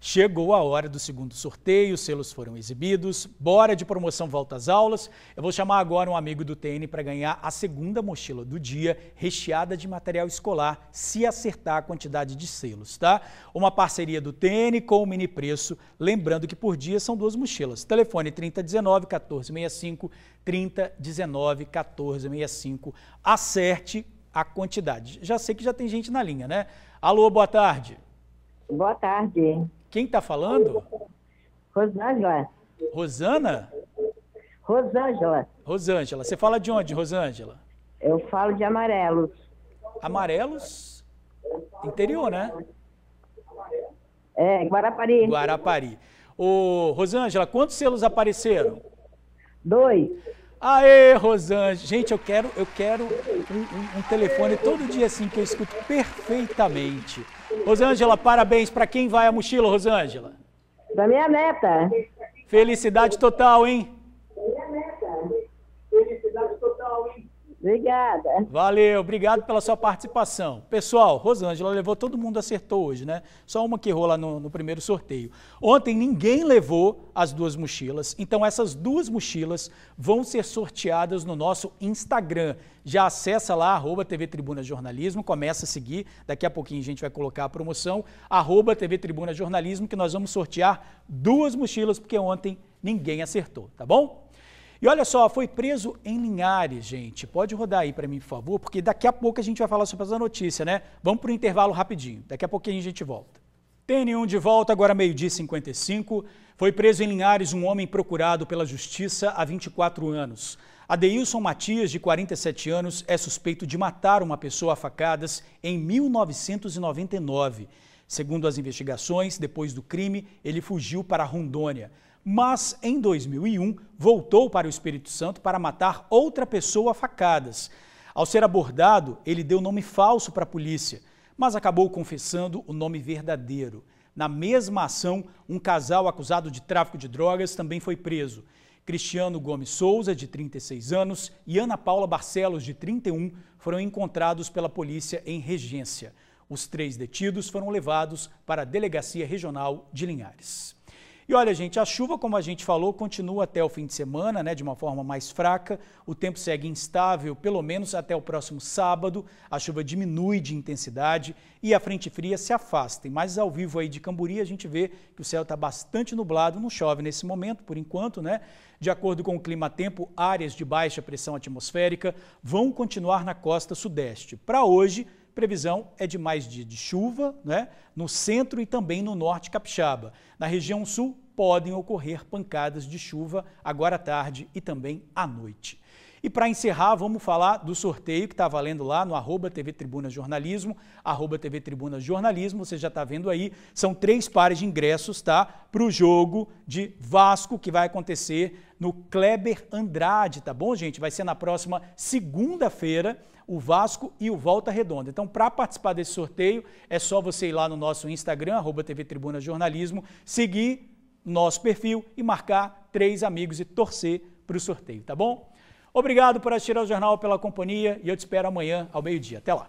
Chegou a hora do segundo sorteio, os selos foram exibidos. Bora de promoção volta às aulas. Eu vou chamar agora um amigo do TN para ganhar a segunda mochila do dia, recheada de material escolar, se acertar a quantidade de selos, tá? Uma parceria do TN com o Mini Preço. Lembrando que por dia são duas mochilas. Telefone 3019 1465 3019 1465. Acerte a quantidade. Já sei que já tem gente na linha, né? Alô, boa tarde. Boa tarde. Quem está falando? Rosângela. Rosana? Rosângela. Rosângela. Você fala de onde, Rosângela? Eu falo de Amarelos. Amarelos? Interior, né? É, Guarapari. Guarapari. Ô, Rosângela, quantos selos apareceram? Dois. Aê, Rosângela! Gente, eu quero, eu quero um, um, um, telefone todo dia assim que eu escuto perfeitamente. Rosângela, parabéns para quem vai a mochila, Rosângela. Da minha neta. Felicidade total, hein? Obrigada. Valeu, obrigado pela sua participação. Pessoal, Rosângela levou, todo mundo acertou hoje, né? Só uma que errou lá no, no primeiro sorteio. Ontem ninguém levou as duas mochilas, então essas duas mochilas vão ser sorteadas no nosso Instagram. Já acessa lá, arroba TV Tribuna Jornalismo, começa a seguir, daqui a pouquinho a gente vai colocar a promoção, arroba TV Tribuna Jornalismo, que nós vamos sortear duas mochilas, porque ontem ninguém acertou, tá bom? E olha só, foi preso em Linhares, gente. Pode rodar aí para mim, por favor, porque daqui a pouco a gente vai falar sobre essa notícia, né? Vamos para o intervalo rapidinho. Daqui a pouquinho a gente volta. TN1 de volta, agora meio-dia 55. Foi preso em Linhares um homem procurado pela justiça há 24 anos. Adeilson Matias, de 47 anos, é suspeito de matar uma pessoa a facadas em 1999. Segundo as investigações, depois do crime, ele fugiu para Rondônia mas em 2001 voltou para o Espírito Santo para matar outra pessoa a facadas. Ao ser abordado, ele deu nome falso para a polícia, mas acabou confessando o nome verdadeiro. Na mesma ação, um casal acusado de tráfico de drogas também foi preso. Cristiano Gomes Souza, de 36 anos, e Ana Paula Barcelos, de 31, foram encontrados pela polícia em regência. Os três detidos foram levados para a Delegacia Regional de Linhares. E olha, gente, a chuva, como a gente falou, continua até o fim de semana, né, de uma forma mais fraca. O tempo segue instável, pelo menos até o próximo sábado. A chuva diminui de intensidade e a frente fria se afasta. Mas mais ao vivo aí de Camburi, a gente vê que o céu está bastante nublado, não chove nesse momento, por enquanto, né? De acordo com o clima-tempo, áreas de baixa pressão atmosférica vão continuar na costa sudeste. Para hoje, previsão é de mais dia de chuva né, no centro e também no norte capixaba. Na região sul, podem ocorrer pancadas de chuva agora à tarde e também à noite. E para encerrar, vamos falar do sorteio que está valendo lá no arroba TV Tribuna Jornalismo, arroba TV Tribuna Jornalismo, você já está vendo aí, são três pares de ingressos, tá? Para o jogo de Vasco que vai acontecer no Kleber Andrade, tá bom, gente? Vai ser na próxima segunda-feira, o Vasco e o Volta Redonda. Então, para participar desse sorteio, é só você ir lá no nosso Instagram, arroba TV Tribuna Jornalismo, seguir nosso perfil e marcar três amigos e torcer para o sorteio, tá bom? Obrigado por assistir ao jornal, pela companhia e eu te espero amanhã ao meio-dia. Até lá!